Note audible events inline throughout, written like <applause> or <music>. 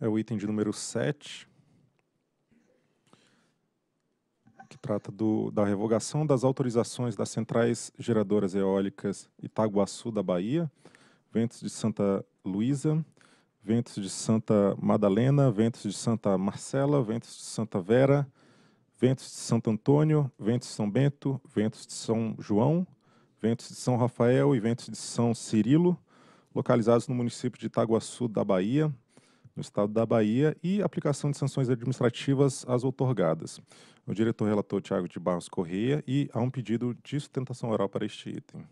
é o item de número 7, que trata do, da revogação das autorizações das centrais geradoras eólicas Itaguaçu da Bahia, Ventos de Santa Luísa, Ventos de Santa Madalena, Ventos de Santa Marcela, Ventos de Santa Vera, Ventos de Santo Antônio, Ventos de São Bento, Ventos de São João, Ventos de São Rafael e Ventos de São Cirilo, localizados no município de Itaguaçu da Bahia, no estado da Bahia e aplicação de sanções administrativas às outorgadas. O diretor relator Tiago de Barros Correia e há um pedido de sustentação oral para este item.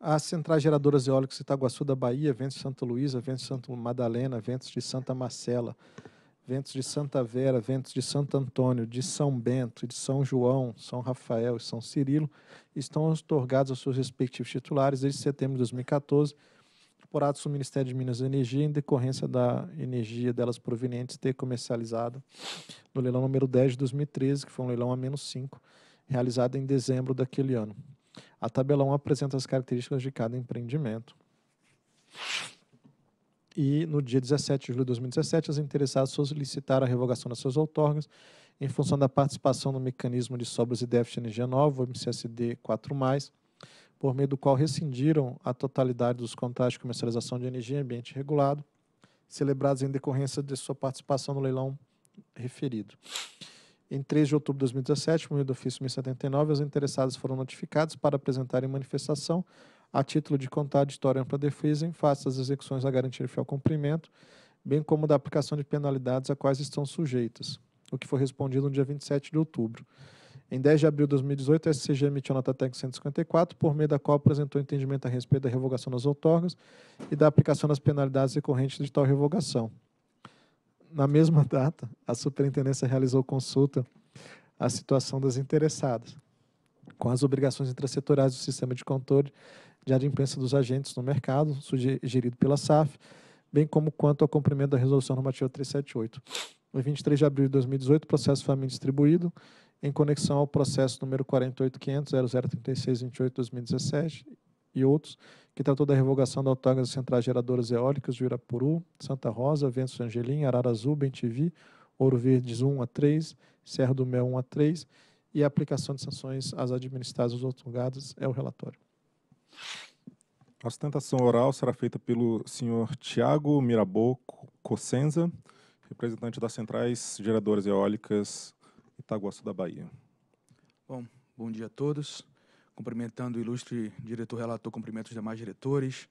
As centrais geradoras eólicas Itaguaçu da Bahia, Ventos de Santa Luísa, Ventos de Santa Madalena, Ventos de Santa Marcela, ventos de Santa Vera, ventos de Santo Antônio, de São Bento, de São João, São Rafael e São Cirilo, estão otorgados aos seus respectivos titulares desde setembro de 2014, por atos do Ministério de Minas e Energia, em decorrência da energia delas provenientes ter comercializado no leilão número 10 de 2013, que foi um leilão a menos 5, realizado em dezembro daquele ano. A tabela 1 apresenta as características de cada empreendimento. E no dia 17 de julho de 2017, as interessadas solicitaram a revogação das suas outorgas em função da participação no mecanismo de sobras e déficit de energia nova, o MCSD 4+, por meio do qual rescindiram a totalidade dos contratos de comercialização de energia em ambiente regulado, celebrados em decorrência de sua participação no leilão referido. Em 3 de outubro de 2017, por meio do ofício 1079, os interessados foram notificados para apresentarem manifestação a título de contar de história ampla defesa em face das execuções a garantir fiel cumprimento, bem como da aplicação de penalidades a quais estão sujeitas, o que foi respondido no dia 27 de outubro. Em 10 de abril de 2018, a SCG emitiu a nota técnica 154, por meio da qual apresentou entendimento a respeito da revogação das outorgas e da aplicação das penalidades decorrentes de tal revogação. Na mesma <laughs> data, a Superintendência realizou consulta à situação das interessadas, com as obrigações intrasetoriais do sistema de controle de imprensa dos agentes no mercado, sugerido pela SAF, bem como quanto ao cumprimento da Resolução Normativa 378. Em 23 de abril de 2018, o processo foi distribuído em conexão ao processo número 48.500.0036.28.2017 e outros, que tratou da revogação da outorga das centrais geradoras eólicas de Irapuru, Santa Rosa, Ventos Angelim, Arara Azul, Bentivi, Ouro Verdes 1 a 3, Serra do Mel 1 a 3 e a aplicação de sanções às administradas outorgadas é o relatório. A sustentação oral será feita pelo senhor Tiago Mirabô Cossenza, representante das centrais geradoras eólicas Itaguaçu da Bahia. Bom, bom dia a todos. Cumprimentando o ilustre diretor relator, cumprimento os demais diretores,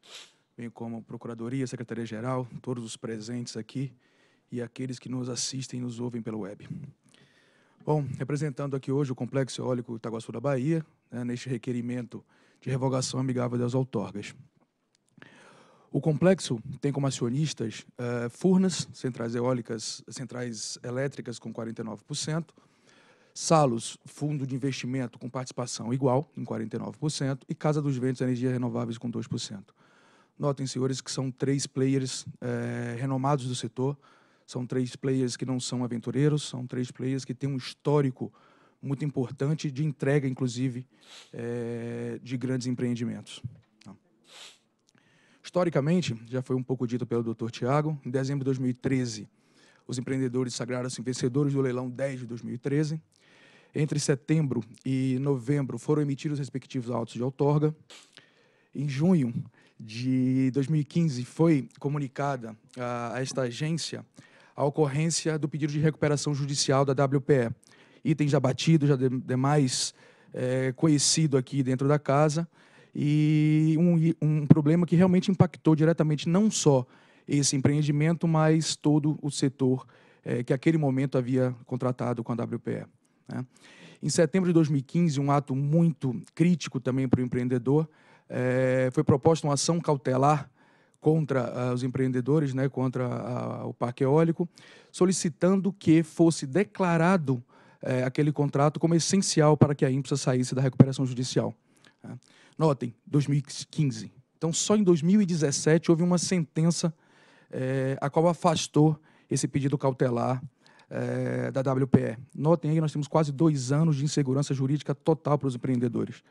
bem como a Procuradoria, Secretaria-Geral, todos os presentes aqui e aqueles que nos assistem e nos ouvem pela web. Bom, representando aqui hoje o Complexo Eólico Itaguaçu da Bahia, né, neste requerimento de revogação amigável das outorgas. O complexo tem como acionistas eh, Furnas, centrais eólicas, centrais elétricas com 49%, Salos, fundo de investimento com participação igual, em 49%, e Casa dos Ventos Energias Renováveis com 2%. Notem, senhores, que são três players eh, renomados do setor, são três players que não são aventureiros, são três players que têm um histórico muito importante de entrega, inclusive, é, de grandes empreendimentos. Tá. Historicamente, já foi um pouco dito pelo Dr. Tiago, em dezembro de 2013, os empreendedores sagraram-se vencedores do leilão 10 de 2013. Entre setembro e novembro foram emitidos os respectivos autos de outorga. Em junho de 2015 foi comunicada a, a esta agência a ocorrência do pedido de recuperação judicial da WPE, item já batido, já demais de é, conhecido aqui dentro da casa, e um, um problema que realmente impactou diretamente não só esse empreendimento, mas todo o setor é, que aquele momento havia contratado com a WPE. Né? Em setembro de 2015, um ato muito crítico também para o empreendedor, é, foi proposta uma ação cautelar contra uh, os empreendedores, né, contra ah, o parque eólico, solicitando que fosse declarado é, aquele contrato como essencial para que a IMPSA saísse da recuperação judicial. Né? Notem, 2015. Então, só em 2017 houve uma sentença é, a qual afastou esse pedido cautelar é, da WPE. Notem aí, nós temos quase dois anos de insegurança jurídica total para os empreendedores.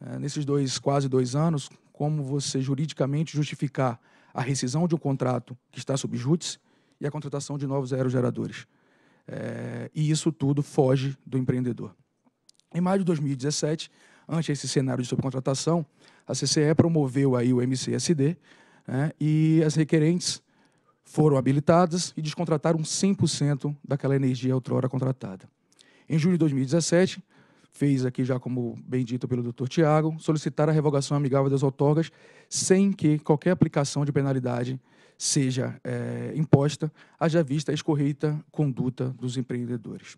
É, nesses dois, quase dois anos, como você juridicamente justificar a rescisão de um contrato que está sob júdice e a contratação de novos aerogeradores? É, e isso tudo foge do empreendedor. Em maio de 2017, ante esse cenário de subcontratação, a CCE promoveu aí o MCSD né, e as requerentes foram habilitadas e descontrataram 100% daquela energia outrora contratada. Em julho de 2017, fez aqui já como bem dito pelo doutor Tiago, solicitar a revogação amigável das outorgas sem que qualquer aplicação de penalidade seja é, imposta, haja vista a escorreita conduta dos empreendedores.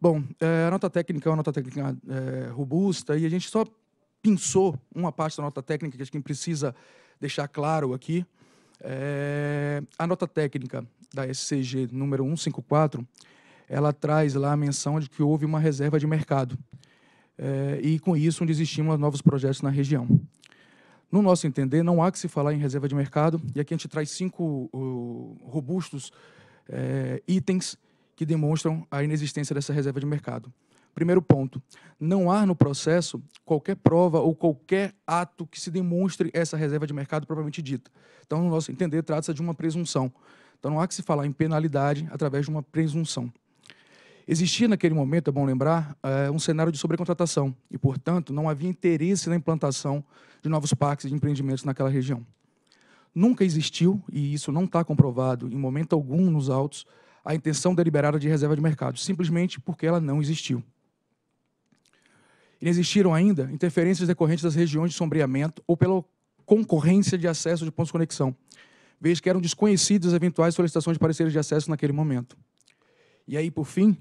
Bom, é, a nota técnica é uma nota técnica é, robusta e a gente só pensou uma parte da nota técnica que a gente precisa deixar claro aqui. a nota técnica da SCG número 154, ela traz lá a menção de que houve uma reserva de mercado. e com isso, onde existiam novos projetos na região. No nosso entender, não há que se falar em reserva de mercado, e aqui a gente traz cinco uh, robustos eh, itens que demonstram a inexistência dessa reserva de mercado. Primeiro ponto: não há no processo qualquer prova ou qualquer ato que se demonstre essa reserva de mercado propriamente dita. Então, no nosso entender, trata-se de uma presunção. Então, não há que se falar em penalidade através de uma presunção. Existia naquele momento, é bom lembrar, eh, um cenário de sobrecontratação e, portanto, não havia interesse na implantação de novos parques de empreendimentos naquela região. Nunca existiu, e isso não está comprovado em momento algum nos autos, a intenção deliberada de reserva de mercado, simplesmente porque ela não existiu. existiram ainda interferências decorrentes das regiões de sombreamento ou pela concorrência de acesso de pontos de conexão, vez que eram desconhecidas eventuais solicitações de pareceres de acesso naquele momento. E aí, por fim,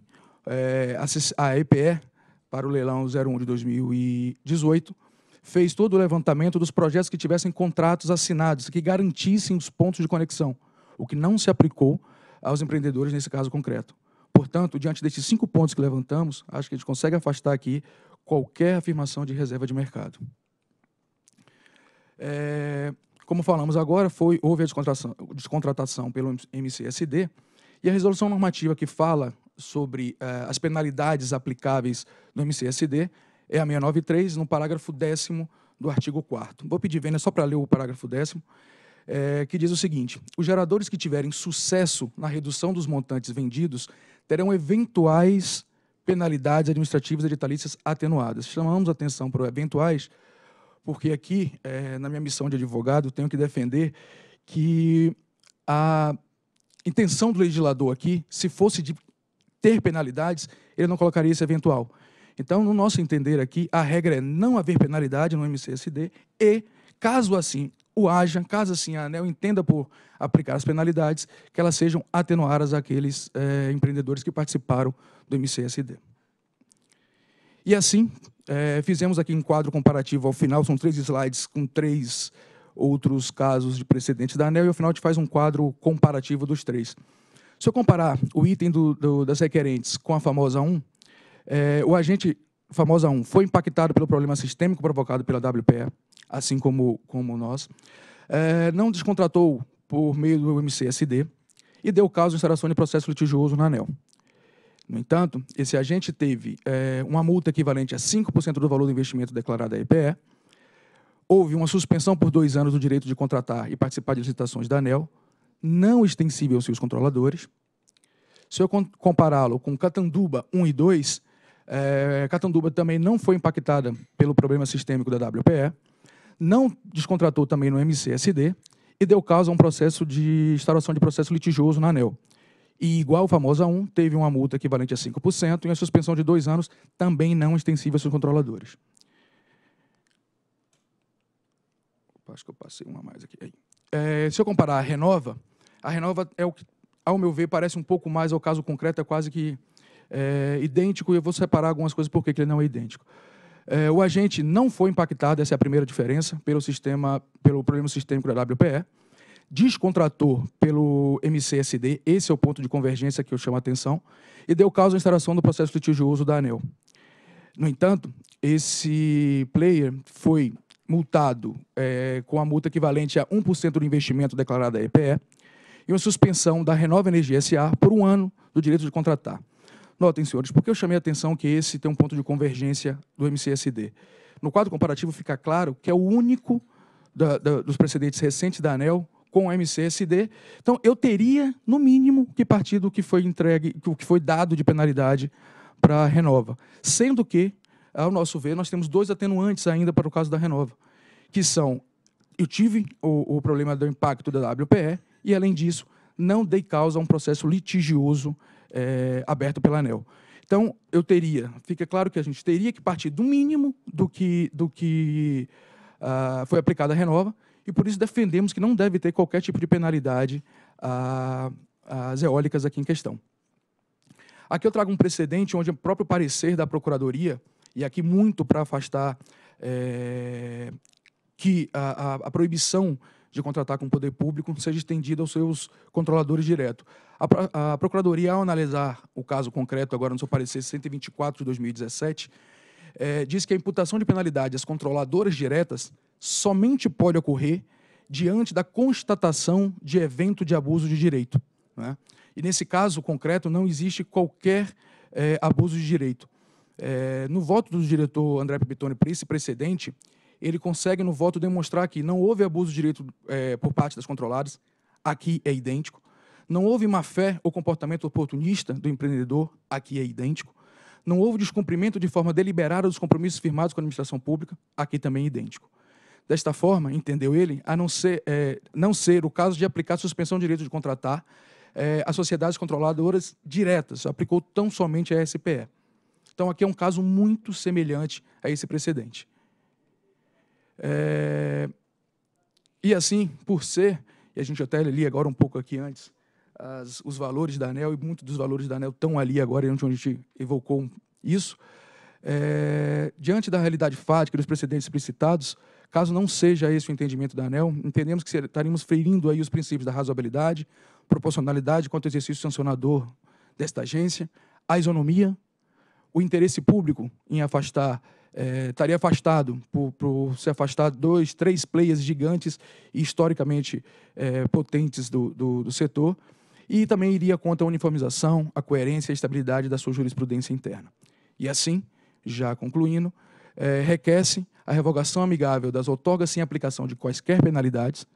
é, a EPE, para o leilão 01 de 2018, fez todo o levantamento dos projetos que tivessem contratos assinados, que garantissem os pontos de conexão, o que não se aplicou aos empreendedores nesse caso concreto. Portanto, diante desses cinco pontos que levantamos, acho que a gente consegue afastar aqui qualquer afirmação de reserva de mercado. É, como falamos agora, foi, houve a descontratação, descontratação pelo MCSD, e a resolução normativa que fala sobre uh, as penalidades aplicáveis no MCSD é a 693, no parágrafo décimo do artigo 4 Vou pedir Vênia só para ler o parágrafo décimo, é, que diz o seguinte, os geradores que tiverem sucesso na redução dos montantes vendidos terão eventuais penalidades administrativas editalistas atenuadas. Chamamos atenção para o eventuais, porque aqui, é, na minha missão de advogado, tenho que defender que a intenção do legislador aqui, se fosse de ter penalidades, ele não colocaria esse eventual. Então, no nosso entender aqui, a regra é não haver penalidade no MCSD e, caso assim o haja, caso assim a ANEL entenda por aplicar as penalidades, que elas sejam atenuadas àqueles é, empreendedores que participaram do MCSD. E assim, é, fizemos aqui um quadro comparativo ao final, são três slides com três outros casos de precedentes da ANEL, e ao final a gente faz um quadro comparativo dos três. Se eu comparar o item do, do, das requerentes com a famosa 1, é, o agente famosa 1 foi impactado pelo problema sistêmico provocado pela WPE, assim como, como nós, é, não descontratou por meio do MCSD e deu causa à instalação de processo litigioso na ANEL. No entanto, esse agente teve é, uma multa equivalente a 5% do valor do investimento declarado à EPE, houve uma suspensão por dois anos do direito de contratar e participar de licitações da ANEL, não extensível aos seus controladores. Se eu compará-lo com Catanduba 1 e 2, é, Catanduba também não foi impactada pelo problema sistêmico da WPE, não descontratou também no MCSD e deu causa a um processo de instauração de processo litigioso na ANEL. E igual o famoso A1, teve uma multa equivalente a 5% e a suspensão de dois anos também não extensiva aos seus controladores. Opa, acho que eu passei uma mais aqui. É, se eu comparar a Renova, a Renova é o que, ao meu ver, parece um pouco mais ao caso concreto, é quase que é, idêntico, e eu vou separar algumas coisas porque ele não é idêntico. É, o agente não foi impactado, essa é a primeira diferença, pelo sistema, pelo problema sistêmico da WPE. Descontratou pelo MCSD, esse é o ponto de convergência que eu chamo a atenção, e deu causa à instalação do processo litigioso da ANEL. No entanto, esse player foi multado é, com a multa equivalente a 1% do investimento declarado da EPE, e uma suspensão da Renova Energia SA por um ano do direito de contratar. Notem, senhores, porque eu chamei a atenção que esse tem um ponto de convergência do MCSD. No quadro comparativo fica claro que é o único da, da, dos precedentes recentes da ANEL com o MCSD. Então, eu teria, no mínimo, que partir do que foi entregue, do que foi dado de penalidade para a Renova. Sendo que, ao nosso ver, nós temos dois atenuantes ainda para o caso da Renova, que são, eu tive o, o problema do impacto da WPE e, além disso, não dei causa a um processo litigioso é, aberto pela ANEL. Então, eu teria, fica claro que a gente teria que partir do mínimo do que, do que uh, foi aplicado à Renova, e por isso defendemos que não deve ter qualquer tipo de penalidade às eólicas aqui em questão. Aqui eu trago um precedente onde o próprio parecer da Procuradoria, e aqui muito para afastar é, que a, a, a proibição de contratar com o poder público seja estendida aos seus controladores direto. A, a Procuradoria, ao analisar o caso concreto, agora no seu parecer 124 de 2017, é, eh, diz que a imputação de penalidade às controladoras diretas somente pode ocorrer diante da constatação de evento de abuso de direito. Né? E nesse caso concreto não existe qualquer é, abuso de direito. É, no voto do diretor André Pepitone para esse precedente, ele consegue no voto demonstrar que não houve abuso de direito é, por parte das controladas, aqui é idêntico. Não houve má fé ou comportamento oportunista do empreendedor, aqui é idêntico. Não houve descumprimento de forma deliberada dos compromissos firmados com a administração pública, aqui também é idêntico. Desta forma, entendeu ele, a não ser, é, não ser o caso de aplicar suspensão de direito de contratar é, às sociedades controladoras diretas, aplicou tão somente a SPE. Então, aqui é um caso muito semelhante a esse precedente. É... E assim, por ser, e a gente até ali agora um pouco aqui antes, as, os valores da ANEL, e muitos dos valores da ANEL estão ali agora, onde a gente evocou isso. É... diante da realidade fática e dos precedentes explicitados, caso não seja esse o entendimento da ANEL, entendemos que estaremos ferindo aí os princípios da razoabilidade, proporcionalidade quanto ao exercício sancionador desta agência, a isonomia, o interesse público em afastar é, estaria afastado por, por, se afastar dois, três players gigantes e historicamente é, potentes do, do, do setor e também iria contra a uniformização, a coerência e a estabilidade da sua jurisprudência interna. E assim, já concluindo, é, requece a revogação amigável das outorgas sem aplicação de quaisquer penalidades.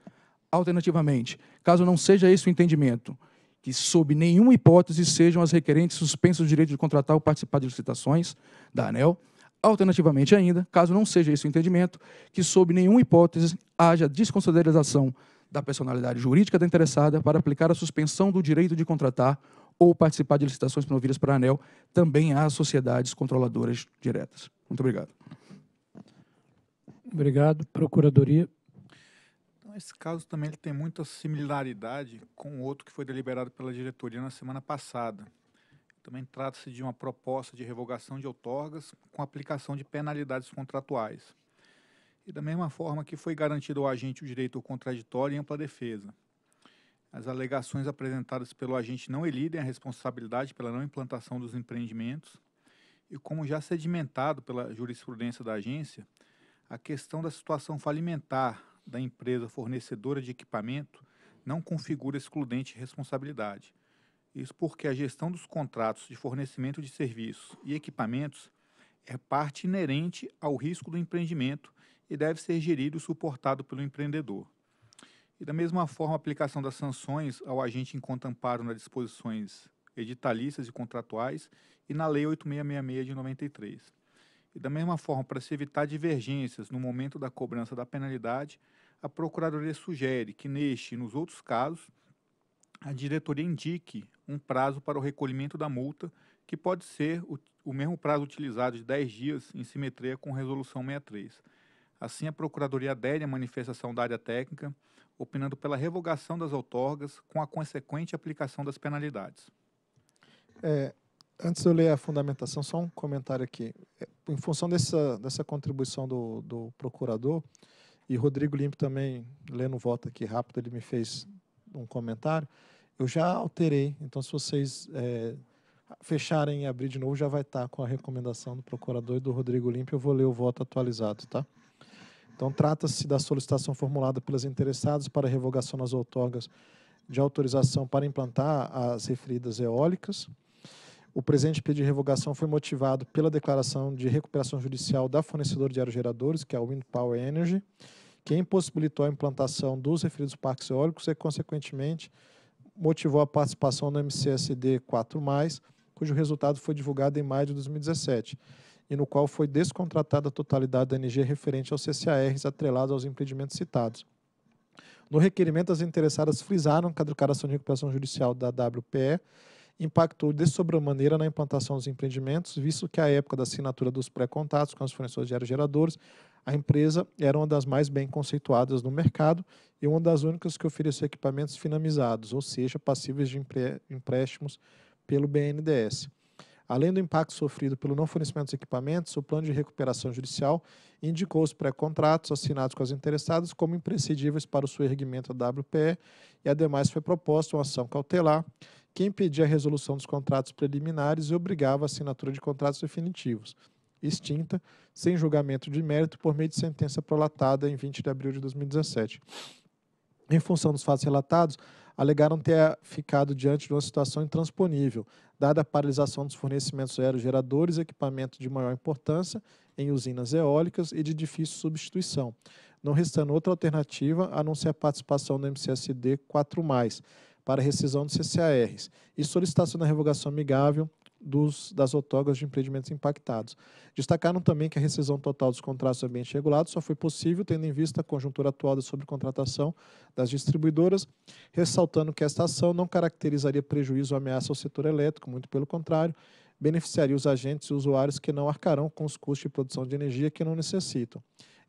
Alternativamente, caso não seja esse o entendimento, que sob nenhuma hipótese sejam as requerentes suspensos o direito de contratar ou participar de licitações da ANEL, alternativamente ainda, caso não seja esse o entendimento, que sob nenhuma hipótese haja desconsideração da personalidade jurídica da interessada para aplicar a suspensão do direito de contratar ou participar de licitações promovidas para a ANEL também às sociedades controladoras diretas. Muito obrigado. Obrigado. Procuradoria. Então, esse caso também ele tem muita similaridade com o outro que foi deliberado pela diretoria na semana passada, também trata-se de uma proposta de revogação de outorgas com aplicação de penalidades contratuais. E da mesma forma que foi garantido ao agente o direito ao contraditório e ampla defesa. As alegações apresentadas pelo agente não elidem a responsabilidade pela não implantação dos empreendimentos. E como já sedimentado pela jurisprudência da agência, a questão da situação falimentar da empresa fornecedora de equipamento não configura excludente responsabilidade isso porque a gestão dos contratos de fornecimento de serviços e equipamentos é parte inerente ao risco do empreendimento e deve ser gerido e suportado pelo empreendedor. E da mesma forma, a aplicação das sanções ao agente encontra amparo nas disposições editalícias e contratuais e na Lei 8666 de 93. E da mesma forma, para se evitar divergências no momento da cobrança da penalidade, a Procuradoria sugere que neste e nos outros casos a diretoria indique um prazo para o recolhimento da multa, que pode ser o, o mesmo prazo utilizado de 10 dias em simetria com Resolução 63. Assim, a Procuradoria adere à manifestação da área técnica, opinando pela revogação das outorgas com a consequente aplicação das penalidades. É, antes de eu ler a fundamentação, só um comentário aqui. É, em função dessa, dessa contribuição do, do procurador, e Rodrigo Limpo também, lendo o voto aqui rápido, ele me fez um comentário. Eu já alterei, então se vocês é, fecharem e abrir de novo, já vai estar tá com a recomendação do procurador e do Rodrigo Limpo. Eu vou ler o voto atualizado, tá? Então, trata-se da solicitação formulada pelas interessadas para revogação nas outorgas de autorização para implantar as referidas eólicas. O presente pedido de revogação foi motivado pela declaração de recuperação judicial da fornecedora de aerogeradores, que é a Wind Power Energy, que impossibilitou a implantação dos referidos parques eólicos e, consequentemente, motivou a participação no MCSD 4+, cujo resultado foi divulgado em maio de 2017, e no qual foi descontratada a totalidade da energia referente aos CCARs atrelados aos empreendimentos citados. No requerimento, as interessadas frisaram que a declaração de recuperação judicial da WPE impactou de sobremaneira na implantação dos empreendimentos, visto que a época da assinatura dos pré-contratos com os fornecedores de aerogeradores a empresa era uma das mais bem conceituadas no mercado e uma das únicas que oferecia equipamentos finamizados, ou seja, passíveis de empréstimos pelo BNDES. Além do impacto sofrido pelo não fornecimento dos equipamentos, o plano de recuperação judicial indicou os pré-contratos assinados com as interessadas como imprescindíveis para o suerguimento da WPE e, ademais, foi proposta uma ação cautelar que impedia a resolução dos contratos preliminares e obrigava a assinatura de contratos definitivos extinta, sem julgamento de mérito, por meio de sentença prolatada em 20 de abril de 2017. Em função dos fatos relatados, alegaram ter ficado diante de uma situação intransponível, dada a paralisação dos fornecimentos aerogeradores, equipamento de maior importância em usinas eólicas e de difícil substituição, não restando outra alternativa a não ser a participação do MCSD 4+, para rescisão dos CCARs, e solicitação da revogação amigável dos, das outorgas de empreendimentos impactados. Destacaram também que a rescisão total dos contratos do ambiente regulado só foi possível tendo em vista a conjuntura atual da sobrecontratação das distribuidoras, ressaltando que esta ação não caracterizaria prejuízo ou ameaça ao setor elétrico, muito pelo contrário, beneficiaria os agentes e usuários que não arcarão com os custos de produção de energia que não necessitam.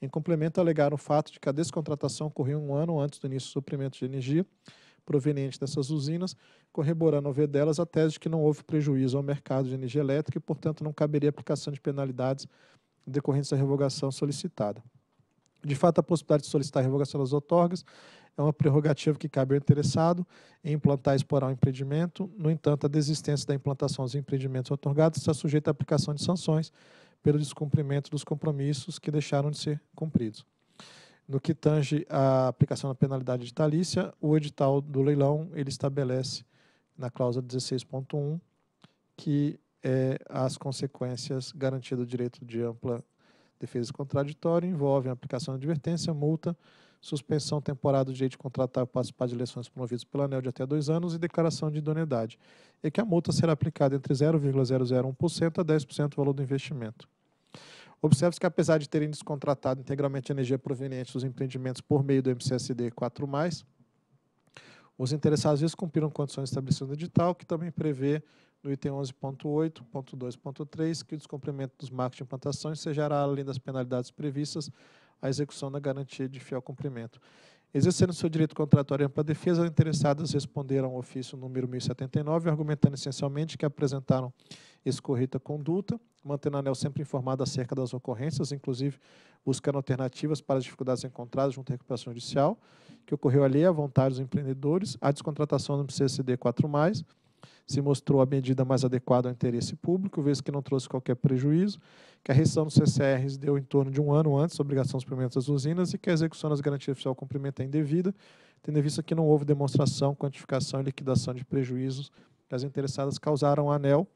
Em complemento, alegaram o fato de que a descontratação ocorreu um ano antes do início do suprimento de energia, proveniente dessas usinas, corroborando ao ver delas a tese de que não houve prejuízo ao mercado de energia elétrica e, portanto, não caberia aplicação de penalidades decorrentes da revogação solicitada. De fato, a possibilidade de solicitar a revogação das outorgas é uma prerrogativa que cabe ao interessado em implantar e explorar o um empreendimento. No entanto, a desistência da implantação dos empreendimentos otorgados está sujeita à aplicação de sanções pelo descumprimento dos compromissos que deixaram de ser cumpridos. No que tange à aplicação da penalidade edtalícia, o edital do leilão ele estabelece na cláusula 16.1 que é, as consequências garantidas do direito de ampla defesa contraditória envolvem aplicação de advertência, multa, suspensão temporária do direito de contratar e participar de eleições promovidas pelo ANEL de até dois anos e declaração de idoneidade, e que a multa será aplicada entre 0,001% a 10% do valor do investimento. Observe que, apesar de terem descontratado integralmente a energia proveniente dos empreendimentos por meio do MCSD 4+, os interessados descumpriram condições estabelecidas no edital, que também prevê no item 11.8.2.3 que o descumprimento dos marcos de implantação ensejará, além das penalidades previstas, a execução da garantia de fiel cumprimento. Exercendo seu direito contratual para defesa, interessadas responderam ao ofício número 1079, argumentando essencialmente que apresentaram escorreta conduta, mantendo a ANEL sempre informada acerca das ocorrências, inclusive buscando alternativas para as dificuldades encontradas junto à recuperação judicial, que ocorreu ali à vontade dos empreendedores, a descontratação do CCD 4+, se mostrou a medida mais adequada ao interesse público, visto que não trouxe qualquer prejuízo, que a restrição dos CCRs deu em torno de um ano antes, da obrigação de suprimento das usinas, e que a execução das garantias fiscal cumprimento é indevida, tendo em vista que não houve demonstração, quantificação e liquidação de prejuízos que as interessadas causaram à ANEL,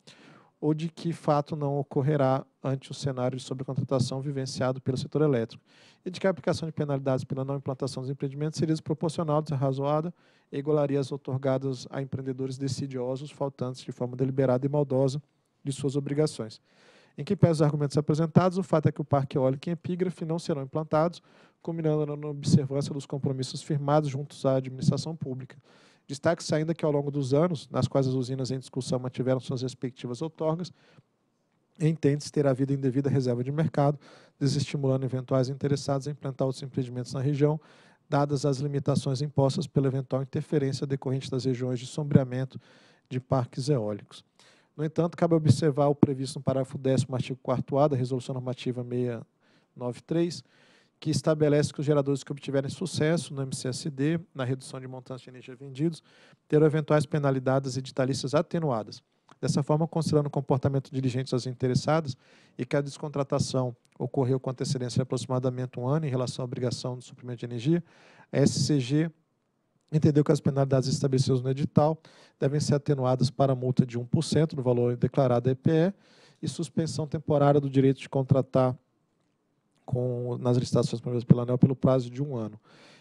ou de que fato não ocorrerá ante o cenário de sobrecontratação vivenciado pelo setor elétrico, e de que a aplicação de penalidades pela não implantação dos empreendimentos seria desproporcional, desarrazoada, e igualarias otorgadas a empreendedores decidiosos, faltantes de forma deliberada e maldosa de suas obrigações. Em que pese os argumentos apresentados, o fato é que o parque eólico em epígrafe não serão implantados, combinando na observância dos compromissos firmados juntos à administração pública. Destaque-se ainda que ao longo dos anos, nas quais as usinas em discussão mantiveram suas respectivas outorgas, entende-se ter havido indevida reserva de mercado, desestimulando eventuais interessados em implantar outros empreendimentos na região, dadas as limitações impostas pela eventual interferência decorrente das regiões de sombreamento de parques eólicos. No entanto, cabe observar o previsto no parágrafo 10 artigo 4 da Resolução Normativa 693, que estabelece que os geradores que obtiverem sucesso no MCSD, na redução de montantes de energia vendidos, terão eventuais penalidades editalistas atenuadas. Dessa forma, considerando o comportamento dirigente das interessadas e que a descontratação ocorreu com antecedência de aproximadamente um ano em relação à obrigação do suprimento de energia, a SCG entendeu que as penalidades estabelecidas no edital devem ser atenuadas para multa de 1% do valor declarado à EPE e suspensão temporária do direito de contratar com, nas licitações promovidas pela ANEL pelo prazo de um ano.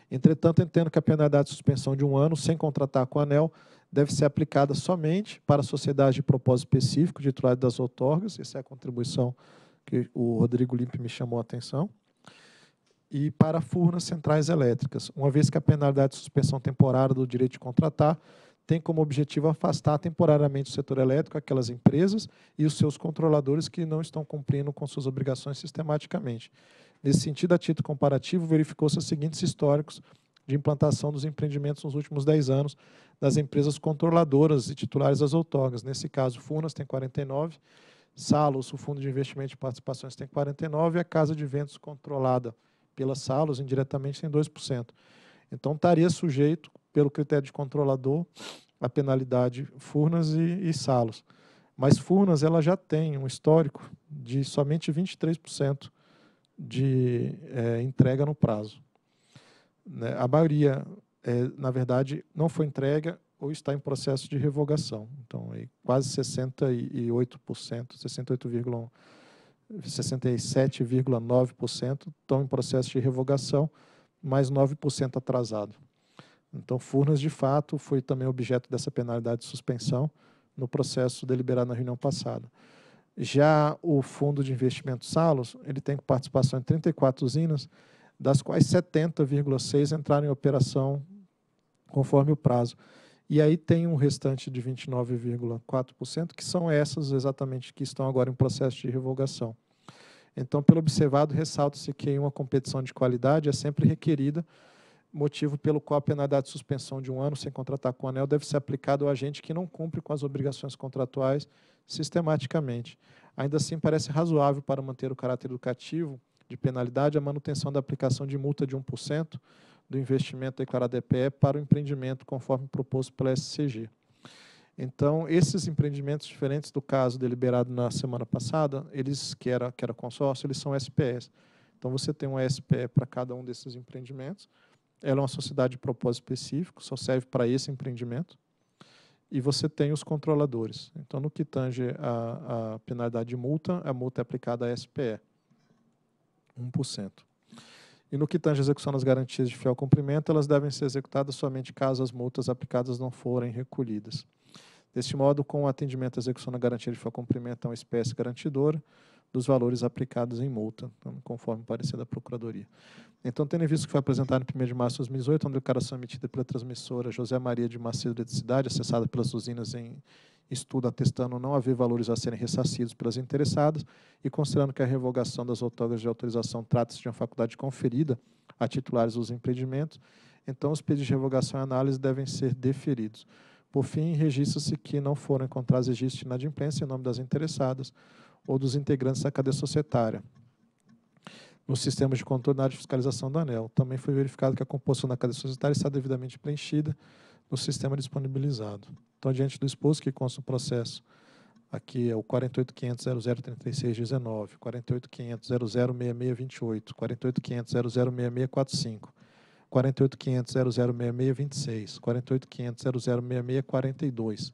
Entretanto, entendo que a penalidade de suspensão de um ano, sem contratar com a ANEL, deve ser aplicada somente para sociedades de propósito específico, de titulares das outorgas, essa é a contribuição que o Rodrigo Limpe me chamou a atenção, e para furnas centrais elétricas, uma vez que a penalidade de suspensão temporária do direito de contratar tem como objetivo afastar temporariamente o setor elétrico, aquelas empresas e os seus controladores que não estão cumprindo com suas obrigações sistematicamente. Nesse sentido, a título comparativo, verificou-se os seguintes históricos de implantação dos empreendimentos nos últimos 10 anos das empresas controladoras e titulares das outorgas. Nesse caso, Funas tem 49, Salos, o Fundo de Investimento e Participações, tem 49 e a Casa de Ventos controlada pela Salos, indiretamente, tem 2%. Então, estaria sujeito pelo critério de controlador, a penalidade Furnas e, e Salos. Mas Furnas ela já tem um histórico de somente 23% de é, entrega no prazo. Né? A maioria, é, na verdade, não foi entrega ou está em processo de revogação. Então, aí, quase 68%, 68,1%. 67,9% estão em processo de revogação, mais 9% atrasado. Então, Furnas, de fato, foi também objeto dessa penalidade de suspensão no processo deliberado na reunião passada. Já o Fundo de Investimento Salos, ele tem participação em 34 usinas, das quais 70,6 entraram em operação conforme o prazo. E aí tem um restante de 29,4%, que são essas exatamente que estão agora em processo de revogação. Então, pelo observado, ressalta-se que uma competição de qualidade é sempre requerida motivo pelo qual a penalidade de suspensão de um ano sem contratar com o ANEL deve ser aplicada ao agente que não cumpre com as obrigações contratuais sistematicamente. Ainda assim, parece razoável para manter o caráter educativo de penalidade a manutenção da aplicação de multa de 1% do investimento declarado EPE para o empreendimento, conforme proposto pela SCG. Então, esses empreendimentos diferentes do caso deliberado na semana passada, eles que era, que era consórcio, eles são SPS. Então, você tem um SPE para cada um desses empreendimentos, ela é uma sociedade de propósito específico, só serve para esse empreendimento. E você tem os controladores. Então, no que tange a, a penalidade de multa, a multa é aplicada à SPE, 1%. E no que tange a execução das garantias de fiel cumprimento, elas devem ser executadas somente caso as multas aplicadas não forem recolhidas. Deste modo, com o atendimento à execução da garantia de fiel cumprimento a uma espécie garantidora, dos valores aplicados em multa, então, conforme parecer da Procuradoria. Então, tendo visto que foi apresentado em 1 de março de 2018, a declaração emitida pela transmissora José Maria de Macedo Eletricidade, acessada pelas usinas em estudo atestando não haver valores a serem ressarcidos pelas interessadas e considerando que a revogação das outorgas de autorização trata-se de uma faculdade conferida a titulares dos empreendimentos, então os pedidos de revogação e análise devem ser deferidos. Por fim, registra-se que não foram encontrados registros de inadimplência em nome das interessadas, ou dos integrantes da cadeia societária. Nos sistemas de controle na área de fiscalização do anel, também foi verificado que a composição da cadeia societária está devidamente preenchida no sistema disponibilizado. Então, diante do exposto que consta o processo, aqui é o 48.500.003619, 48.500.006628, 48.500.006645, 48.500.006626, 48.500.006642,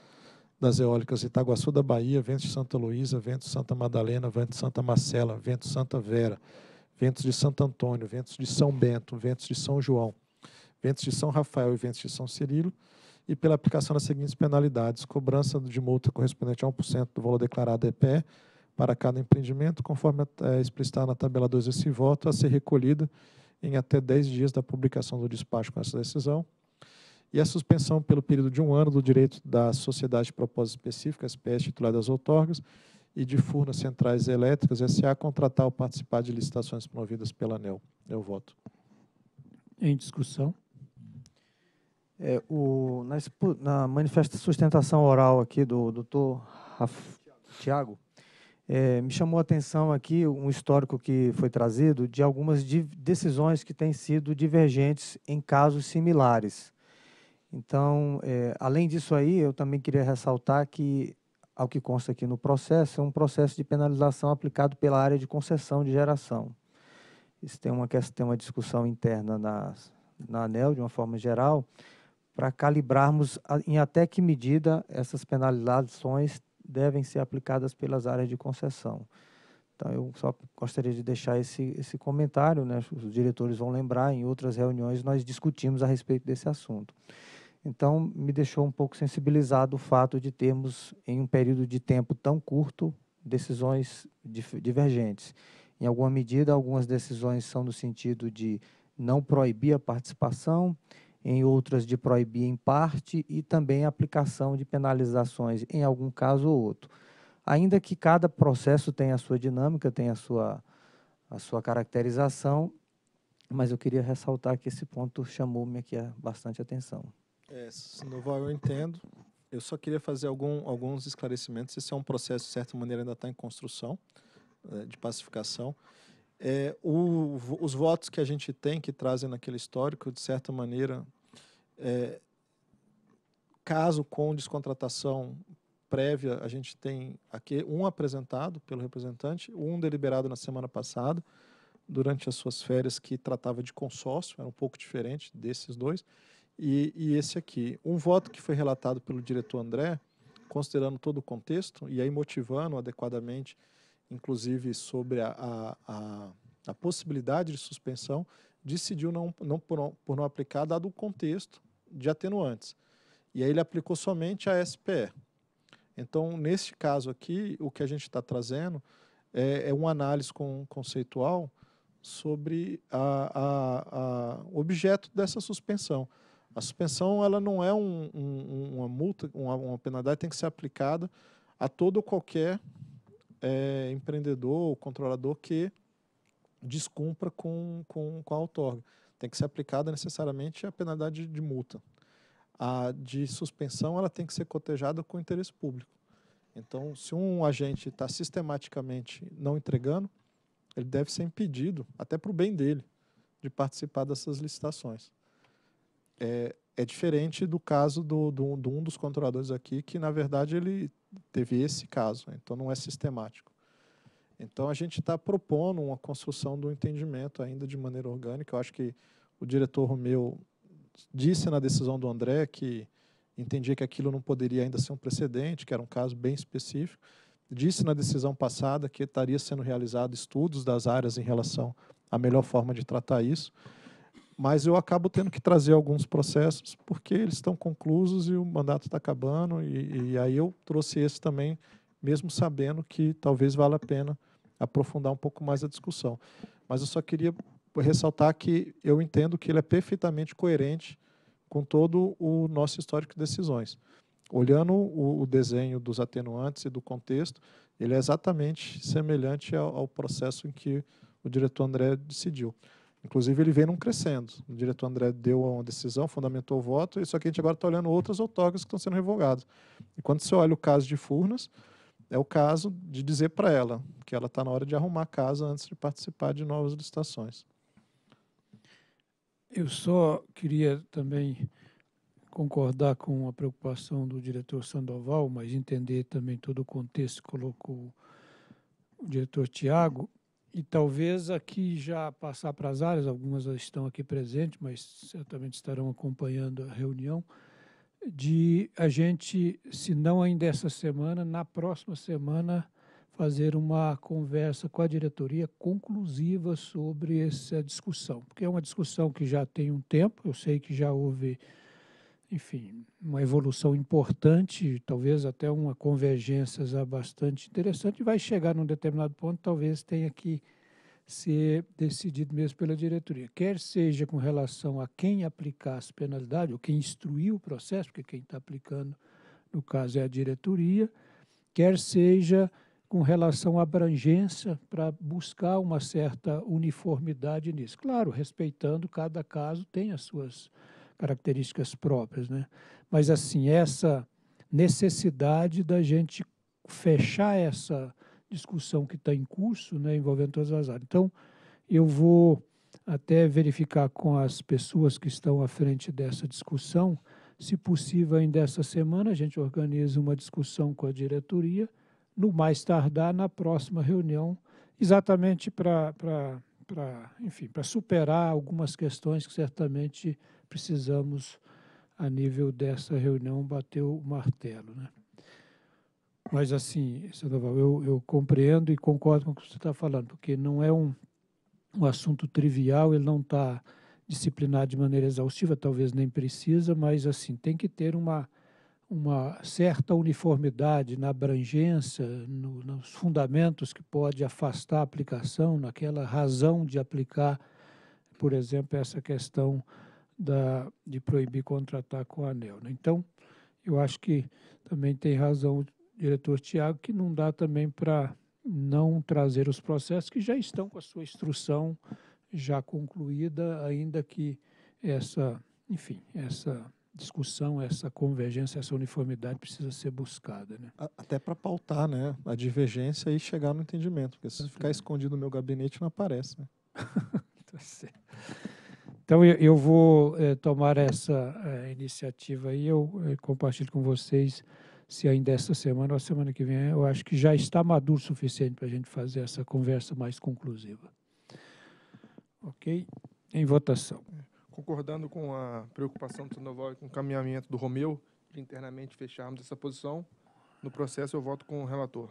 das eólicas Itaguaçu da Bahia, Vento de Santa Luísa, Vento de Santa Madalena, Vento de Santa Marcela, Vento de Santa Vera, Ventos de Santo Antônio, Ventos de São Bento, Ventos de São João, Ventos de São Rafael e Ventos de São Cirilo, e pela aplicação das seguintes penalidades: cobrança de multa correspondente a 1% do valor declarado EPE para cada empreendimento, conforme é eh, explicitado na tabela 2 desse voto, a ser recolhida em até 10 dias da publicação do despacho com essa decisão e a suspensão pelo período de um ano do direito da sociedade de propósito específico, SPS titular das outorgas, e de Furnas Centrais Elétricas, SA, contratar ou participar de licitações promovidas pela ANEL. Eu voto. Em discussão. É, o, na, na manifesta sustentação oral aqui do doutor Tiago, é, me chamou a atenção aqui um histórico que foi trazido de algumas decisões que têm sido divergentes em casos similares. Então, é, além disso aí, eu também queria ressaltar que, ao que consta aqui no processo, é um processo de penalização aplicado pela área de concessão de geração. Isso tem uma, tem uma discussão interna na, na ANEL, de uma forma geral, para calibrarmos a, em até que medida essas penalizações devem ser aplicadas pelas áreas de concessão. Então, eu só gostaria de deixar esse, esse comentário, né? os diretores vão lembrar, em outras reuniões nós discutimos a respeito desse assunto. Então, me deixou um pouco sensibilizado o fato de termos, em um período de tempo tão curto, decisões divergentes. Em alguma medida, algumas decisões são no sentido de não proibir a participação, em outras, de proibir em parte, e também a aplicação de penalizações em algum caso ou outro. Ainda que cada processo tenha a sua dinâmica, tenha a sua, a sua caracterização, mas eu queria ressaltar que esse ponto chamou-me aqui bastante atenção. É, Sinoval, eu entendo. Eu só queria fazer algum, alguns esclarecimentos. Esse é um processo, de certa maneira, ainda está em construção, é, de pacificação. É, o, os votos que a gente tem, que trazem naquele histórico, de certa maneira, é, caso com descontratação prévia, a gente tem aqui um apresentado pelo representante, um deliberado na semana passada, durante as suas férias, que tratava de consórcio, era um pouco diferente desses dois, e, e esse aqui. Um voto que foi relatado pelo diretor André, considerando todo o contexto e aí motivando adequadamente, inclusive sobre a, a, a, a possibilidade de suspensão, decidiu não, não por, não, por não aplicar, dado o contexto de atenuantes. E aí ele aplicou somente a SPE. Então, neste caso aqui, o que a gente está trazendo é, é uma análise com, conceitual sobre a, a, a objeto dessa suspensão. A suspensão ela não é um, um, uma multa, uma, uma penalidade tem que ser aplicada a todo ou qualquer é, empreendedor ou controlador que descumpra com, com, com a outorga. Tem que ser aplicada necessariamente a penalidade de, de multa. A de suspensão ela tem que ser cotejada com o interesse público. Então, se um agente está sistematicamente não entregando, ele deve ser impedido, até para o bem dele, de participar dessas licitações é, é diferente do caso do, do, do, um dos controladores aqui, que, na verdade, ele teve esse caso, né? então não é sistemático. Então, a gente está propondo uma construção do entendimento ainda de maneira orgânica. Eu acho que o diretor Romeu disse na decisão do André que entendia que aquilo não poderia ainda ser um precedente, que era um caso bem específico. Disse na decisão passada que estaria sendo realizado estudos das áreas em relação à melhor forma de tratar isso mas eu acabo tendo que trazer alguns processos porque eles estão conclusos e o mandato está acabando, e, e, aí eu trouxe esse também, mesmo sabendo que talvez valha a pena aprofundar um pouco mais a discussão. Mas eu só queria ressaltar que eu entendo que ele é perfeitamente coerente com todo o nosso histórico de decisões. Olhando o, o desenho dos atenuantes e do contexto, ele é exatamente semelhante ao, ao processo em que o diretor André decidiu. Inclusive, ele vem num crescendo. O diretor André deu uma decisão, fundamentou o voto, só que a gente agora está olhando outras autógrafas que estão sendo revogadas. E quando você olha o caso de Furnas, é o caso de dizer para ela que ela está na hora de arrumar a casa antes de participar de novas licitações. Eu só queria também concordar com a preocupação do diretor Sandoval, mas entender também todo o contexto que colocou o diretor Tiago e talvez aqui já passar para as áreas, algumas estão aqui presentes, mas certamente estarão acompanhando a reunião, de a gente, se não ainda essa semana, na próxima semana, fazer uma conversa com a diretoria conclusiva sobre essa discussão. Porque é uma discussão que já tem um tempo, eu sei que já houve enfim, uma evolução importante, talvez até uma convergência já bastante interessante, vai chegar num determinado ponto, talvez tenha que ser decidido mesmo pela diretoria, quer seja com relação a quem aplicar as penalidades, ou quem instruiu o processo, porque quem está aplicando, no caso, é a diretoria, quer seja com relação à abrangência para buscar uma certa uniformidade nisso. Claro, respeitando cada caso, tem as suas características próprias, né? Mas assim, essa necessidade da gente fechar essa discussão que está em curso, né, envolvendo todas as áreas. Então, eu vou até verificar com as pessoas que estão à frente dessa discussão, se possível ainda essa semana a gente organiza uma discussão com a diretoria, no mais tardar na próxima reunião, exatamente para para, enfim, para superar algumas questões que certamente precisamos a nível dessa reunião bater o martelo, né? Mas assim, Sandoval, eu, eu compreendo e concordo com o que você está falando, porque não é um, um assunto trivial, ele não está disciplinado de maneira exaustiva, talvez nem precisa, mas assim tem que ter uma uma certa uniformidade na abrangência, no, nos fundamentos que pode afastar a aplicação, naquela razão de aplicar, por exemplo, essa questão da, de proibir contratar com anel. Né? Então, eu acho que também tem razão o diretor Tiago que não dá também para não trazer os processos que já estão com a sua instrução já concluída, ainda que essa, enfim, essa discussão, essa convergência, essa uniformidade precisa ser buscada. Né? Até para pautar né? a divergência e chegar no entendimento, porque se ficar uhum. escondido no meu gabinete não aparece. Né? <laughs> Tá então eu, vou eh, tomar essa eh, iniciativa e eu compartilho com vocês se ainda essa semana ou a semana que vem, eu acho que já está maduro o suficiente para a gente fazer essa conversa mais conclusiva. Ok? Em votação. É concordando com a preocupação do Sandoval e com o caminhamento do Romeu, de internamente fecharmos essa posição, no processo eu voto com o relator.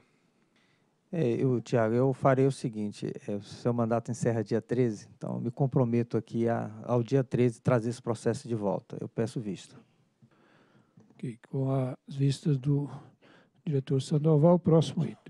É, eu, Tiago, eu farei o seguinte, é, o seu mandato encerra dia 13, então eu me comprometo aqui a, ao dia 13 trazer esse processo de volta. Eu peço vista. Okay, com as vistas do diretor Sandoval, próximo item.